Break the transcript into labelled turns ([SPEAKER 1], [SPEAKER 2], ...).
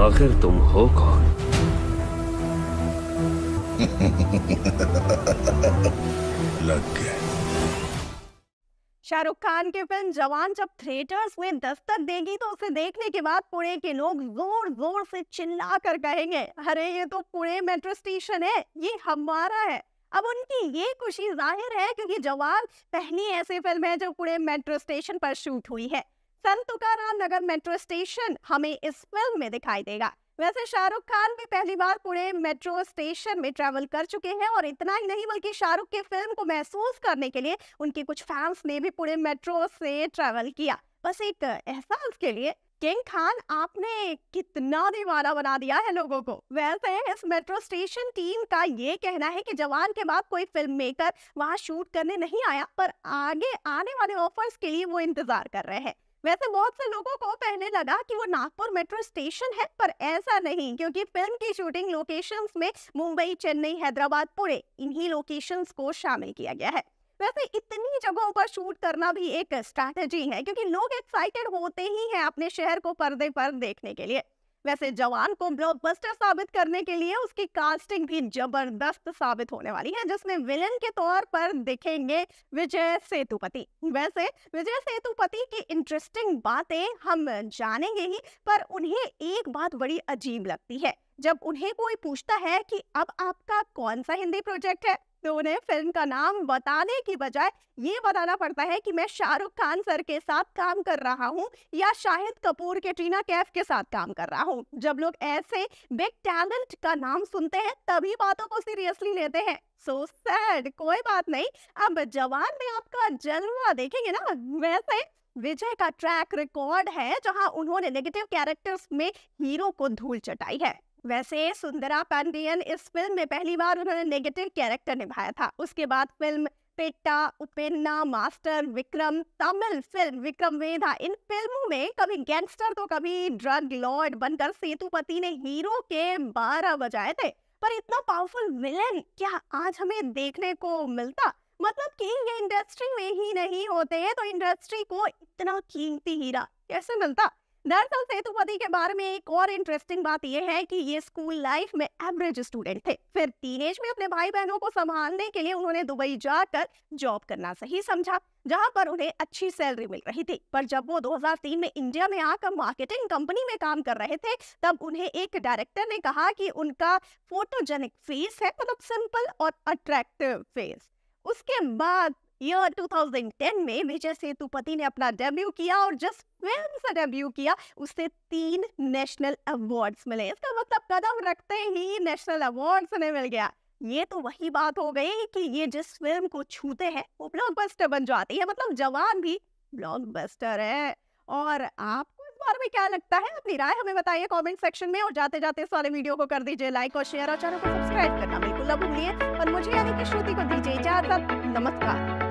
[SPEAKER 1] आखिर तुम हो कौन लग गया शाहरुख खान की फिल्म जवान जब थिएटर्स में दस्तक देगी तो उसे देखने के बाद पुणे के लोग जोर जोर से चिल्ला कर कहेंगे अरे ये तो पुणे मेट्रो स्टेशन है ये हमारा है अब उनकी ये खुशी जाहिर है क्योंकि जवान पहली ऐसी फिल्म है जो पुणे मेट्रो स्टेशन पर शूट हुई है संत तुकाराम नगर मेट्रो स्टेशन हमें इस फिल्म में दिखाई देगा वैसे शाहरुख खान भी पहली बार पुणे मेट्रो स्टेशन में ट्रैवल कर चुके हैं और इतना ही नहीं बल्कि शाहरुख की फिल्म को महसूस करने के लिए उनके कुछ फैंस ने भी पुणे मेट्रो से ट्रैवल किया बस एक एहसास के लिए किंग खान आपने कितना दीवाना बना दिया है लोगों को वैसे इस मेट्रो स्टेशन टीम का ये कहना है कि जवान के बाद कोई फिल्म मेकर वहां शूट करने नहीं आया पर आगे आने वाले ऑफर्स के लिए वो इंतजार कर रहे हैं वैसे बहुत से लोगों को कहने लगा कि वो नागपुर मेट्रो स्टेशन है पर ऐसा नहीं क्योंकि फिल्म की शूटिंग लोकेशंस में मुंबई चेन्नई हैदराबाद पुणे इन्हीं लोकेशंस को शामिल किया गया है वैसे इतनी जगहों पर शूट करना भी एक स्ट्रैटेजी है क्योंकि लोग एक्साइटेड होते ही हैं अपने शहर को पर्दे पर देखने के लिए वैसे जवान को ब्लॉकबस्टर साबित करने के लिए उसकी कास्टिंग भी जबरदस्त साबित होने वाली है जिसमें विलन के तौर पर दिखेंगे विजय सेतुपति वैसे विजय सेतुपति की इंटरेस्टिंग बातें हम जानेंगे ही पर उन्हें एक बात बड़ी अजीब लगती है जब उन्हें कोई पूछता है कि अब आपका कौन सा हिंदी प्रोजेक्ट है तो उन्हें फिल्म का नाम बताने की बजाय ये बताना पड़ता है कि मैं शाहरुख खान सर के साथ काम कर रहा हूँ या शाहिद कपूर के टीना कैफ के साथ काम कर रहा हूँ जब लोग ऐसे बिग टैलेंट का नाम सुनते हैं तभी बातों को सीरियसली लेते हैं सो so सैड कोई बात नहीं अब जवान में आपका जलवा देखेंगे ना वैसे विजय का ट्रैक रिकॉर्ड है जहां उन्होंने नेगेटिव कैरेक्टर्स में हीरो को धूल चटाई है वैसे सुंदरा पांडियन इस फिल्म में पहली बार उन्होंने नेगेटिव कैरेक्टर निभाया था उसके बाद film Petta Uppena Master Vikram Tamil film Vikram Vedha इन फिल्मों में कभी गैंगस्टर तो कभी ड्रग लॉर्ड बनकर सेतुपति ने हीरो के बारह बजाए थे पर इतना पावरफुल विलेन क्या आज हमें देखने को मिलता मतलब कि ये इंडस्ट्री में ही नहीं होते हैं तो इंडस्ट्री को इतना कीमती हीरा कैसे मिलता दरअसल सेतुपति के बारे में एक और इंटरेस्टिंग बात यह है कि ये स्कूल लाइफ में एवरेज स्टूडेंट थे फिर टीनेज में अपने भाई बहनों को संभालने के लिए उन्होंने दुबई जाकर जॉब करना सही समझा जहां पर उन्हें अच्छी सैलरी मिल रही थी पर जब वो 2003 में इंडिया में आकर मार्केटिंग कंपनी में काम कर रहे थे तब उन्हें एक डायरेक्टर ने कहा कि उनका फोटोजेनिक फेस है मतलब सिंपल और अट्रैक्टिव फेस उसके बाद ईयर 2010 में विजय सेतुपति ने अपना डेब्यू किया और जिस फिल्म से डेब्यू किया उससे तीन नेशनल अवार्ड्स मिले इसका मतलब कदम रखते ही नेशनल अवार्ड्स ने मिल गया ये तो वही बात हो गई कि ये जिस फिल्म को छूते हैं वो ब्लॉकबस्टर बन जाती है मतलब जवान भी ब्लॉकबस्टर है और आपको इस बारे में क्या लगता है अपनी राय हमें बताइए कमेंट सेक्शन में और जाते जाते इस वाले वीडियो को कर दीजिए लाइक और शेयर और चैनल को सब्सक्राइब करना बिल्कुल ना भूलिए और मुझे यानी कि श्रुति को दीजिए इजाजत नमस्कार